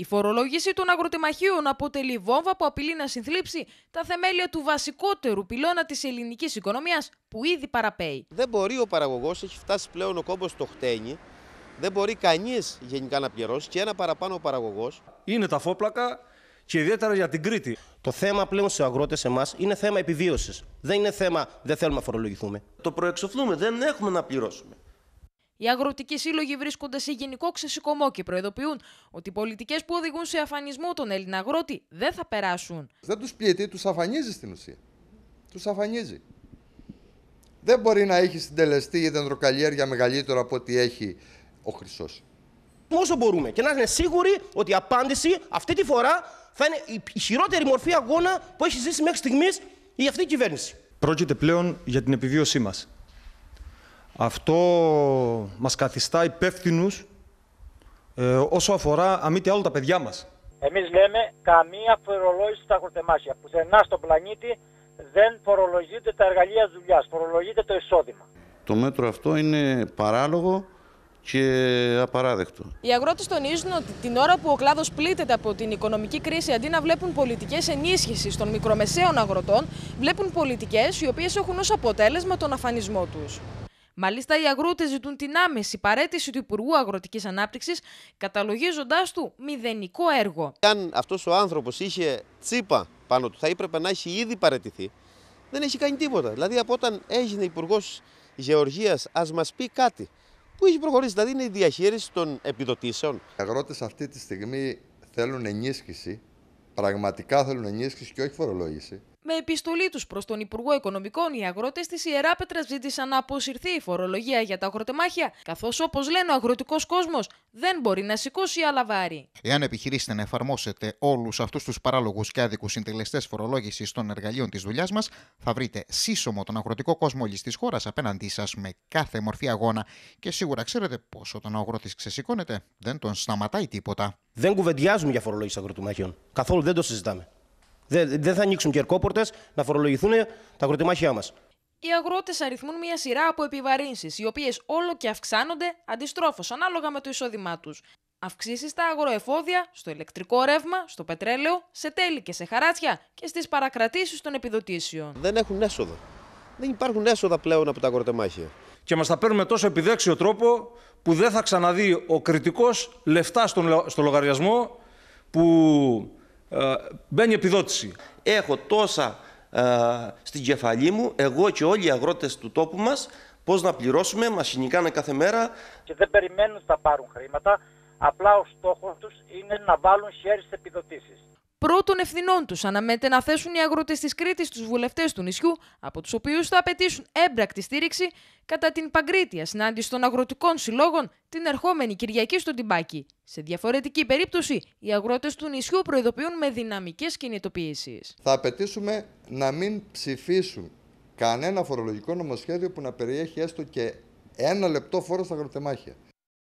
Η φορολόγηση των αγροτεμαχίων αποτελεί βόμβα που απειλεί να συνθλίψει τα θεμέλια του βασικότερου πυλώνα της ελληνικής οικονομίας που ήδη παραπέει. Δεν μπορεί ο παραγωγός, έχει φτάσει πλέον ο κόμπος στο χτένι, δεν μπορεί κανείς γενικά να πληρώσει και ένα παραπάνω ο παραγωγός. Είναι τα φόπλακα και ιδιαίτερα για την Κρήτη. Το θέμα πλέον στους αγρότες εμάς είναι θέμα επιβίωσης. Δεν είναι θέμα δεν θέλουμε να φορολογηθούμε. Το προεξοφλούμε, δεν έχουμε να πληρώσουμε. Οι αγροτικοί σύλλογοι βρίσκονται σε γενικό ξεσηκωμό και προειδοποιούν ότι οι πολιτικές που οδηγούν σε αφανισμό τον Έλληνα αγρότη δεν θα περάσουν. Δεν τους πιέτει, τους αφανίζει στην ουσία. Τους αφανίζει. Δεν μπορεί να έχει συντελεστή η δεντροκαλλιέργεια μεγαλύτερο από ό,τι έχει ο χρυσός. Όσο μπορούμε και να είναι σίγουροι ότι η απάντηση αυτή τη φορά θα είναι η χειρότερη μορφή αγώνα που έχει ζήσει μέχρι στιγμής η αυτή η κυβέρνηση. Πρόκειται πλέον για την επιβίωσή μας. Αυτό μας καθιστά υπεύθυνους ε, όσο αφορά, αν μη άλλο, τα παιδιά μας. Εμείς λέμε καμία φορολόγηση στα χορτεμάσια. Πουθενά στον πλανήτη δεν φορολογείται τα εργαλεία δουλειάς, φορολογείται το εισόδημα. Το μέτρο αυτό είναι παράλογο και απαράδεκτο. Οι αγρότες τονίζουν ότι την ώρα που ο κλάδος πλήττεται από την οικονομική κρίση, αντί να βλέπουν πολιτικές ενίσχυσης των μικρομεσαίων αγροτών, βλέπουν πολιτικές οι οποίες έχουν ως αποτέλεσμα τον αφανισμό τους. Μάλιστα, οι αγρότες ζητούν την άμεση παρέτηση του Υπουργού Αγροτικής Ανάπτυξης, καταλογίζοντάς του μηδενικό έργο. Αν αυτός ο άνθρωπος είχε τσίπα πάνω του, θα έπρεπε να έχει ήδη παρετηθεί. Δεν έχει κάνει τίποτα. Δηλαδή, από όταν έγινε Υπουργός Γεωργίας, ας μας πει κάτι. Πού έχει προχωρήσει, δηλαδή είναι η διαχείριση των επιδοτήσεων. Οι αγρότες αυτή τη στιγμή θέλουν ενίσχυση. Πραγματικά θέλουν ενίσχυση και όχι φορολόγηση. Με επιστολή τους προς τον Υπουργό Οικονομικών, οι αγρότες της Ιεράπετρα ζήτησαν να αποσυρθεί η φορολογία για τα αγροτεμάχια, καθώς όπως λένε ο αγροτικός κόσμος δεν μπορεί να σηκώσει άλλα βάρη. Εάν επιχειρήσετε να εφαρμόσετε όλους αυτούς τους παράλογους και άδικους συντελεστές φορολόγησης των εργαλείων της δουλειάς μας, θα βρείτε σύσσωμο τον αγροτικό κόσμο όλης της χώρας απέναντί σας με κάθε μορφή αγώνα. Και σίγουρα ξέρετε πως όταν ο αγρότης ξεσηκώνεται, δεν τον σταματάει τίποτα. Δεν κουβεντιάζουμε για φορολόγηση αγροτουμάχιων. Καθόλου δεν το συζητάμε. Δεν, δεν θα ανοίξουν κερκόπορτε να φορολογηθούν τα αγροτεμάχια μας. Οι αγρότες αριθμούν μια σειρά από επιβαρύνσεις, οι οποίες όλο και αυξάνονται αντιστρόφως ανάλογα με το εισόδημά τους. Αυξήσεις στα αγροεφόδια, στο ηλεκτρικό ρεύμα, στο πετρέλαιο, σε τέλη και σε χαράτσια και στις παρακρατήσεις των επιδοτήσεων. Δεν έχουν έσοδα. Δεν υπάρχουν έσοδα πλέον από τα αγροτεμάχια. Και μας τα παίρνουν με τόσο επιδέξιο τρόπο που δεν θα ξαναδεί ο κριτικός λεφτά στο λογαριασμό που ε, μπαίνει επιδότηση. Έχω τόσα ε, στην κεφαλή μου, εγώ και όλοι οι αγρότες του τόπου μας, πώς να πληρώσουμε μας κάθε μέρα. Και δεν περιμένουν να πάρουν χρήματα, Απλά ο στόχος τους είναι να βάλουν χέρι στις επιδοτήσεις. Πρώτων ευθυνών τους αναμένεται να θέσουν οι αγρότες της Κρήτης τους βουλευτές του νησιού, από τους οποίους θα απαιτήσουν έμπρακτη στήριξη κατά την παγκρίτια συνάντηση των αγροτικών συλλόγων την ερχόμενη Κυριακή στον Τιμπάκι. Σε διαφορετική περίπτωση, οι αγρότες του νησιού προειδοποιούν με δυναμικές κινητοποιήσεις. Θα απαιτήσουμε να μην ψηφίσουν κανένα φορολογικό νομοσχέδιο που να περιέχει έστω και ένα λεπτό φόρο στα αγροτεμάχια.